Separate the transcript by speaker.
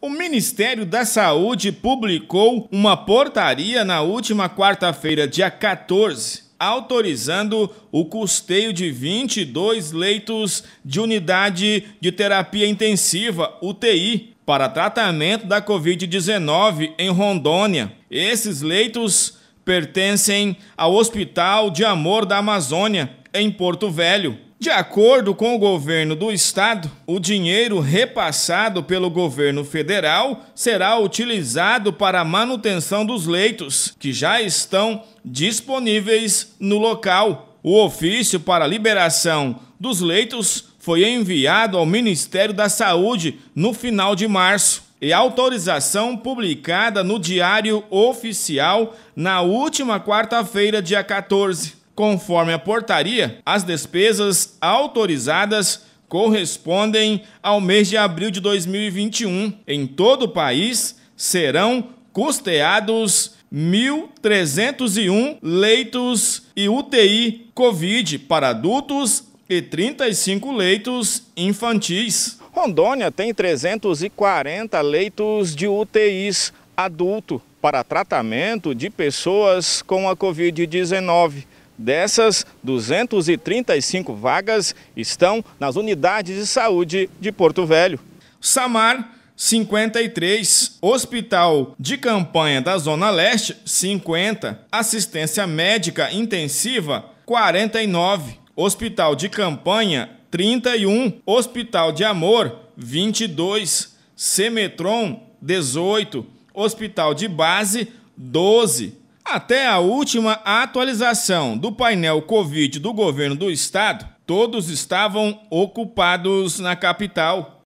Speaker 1: O Ministério da Saúde publicou uma portaria na última quarta-feira, dia 14, autorizando o custeio de 22 leitos de unidade de terapia intensiva, UTI, para tratamento da Covid-19 em Rondônia. Esses leitos pertencem ao Hospital de Amor da Amazônia, em Porto Velho. De acordo com o governo do estado, o dinheiro repassado pelo governo federal será utilizado para a manutenção dos leitos que já estão disponíveis no local. O ofício para liberação dos leitos foi enviado ao Ministério da Saúde no final de março e autorização publicada no Diário Oficial na última quarta-feira, dia 14. Conforme a portaria, as despesas autorizadas correspondem ao mês de abril de 2021. Em todo o país serão custeados 1.301 leitos e UTI Covid para adultos e 35 leitos infantis. Rondônia tem 340 leitos de UTIs adulto para tratamento de pessoas com a Covid-19. Dessas, 235 vagas estão nas unidades de saúde de Porto Velho. Samar, 53. Hospital de Campanha da Zona Leste, 50. Assistência Médica Intensiva, 49. Hospital de Campanha, 31. Hospital de Amor, 22. Semetron, 18. Hospital de Base, 12. Até a última atualização do painel Covid do governo do estado, todos estavam ocupados na capital.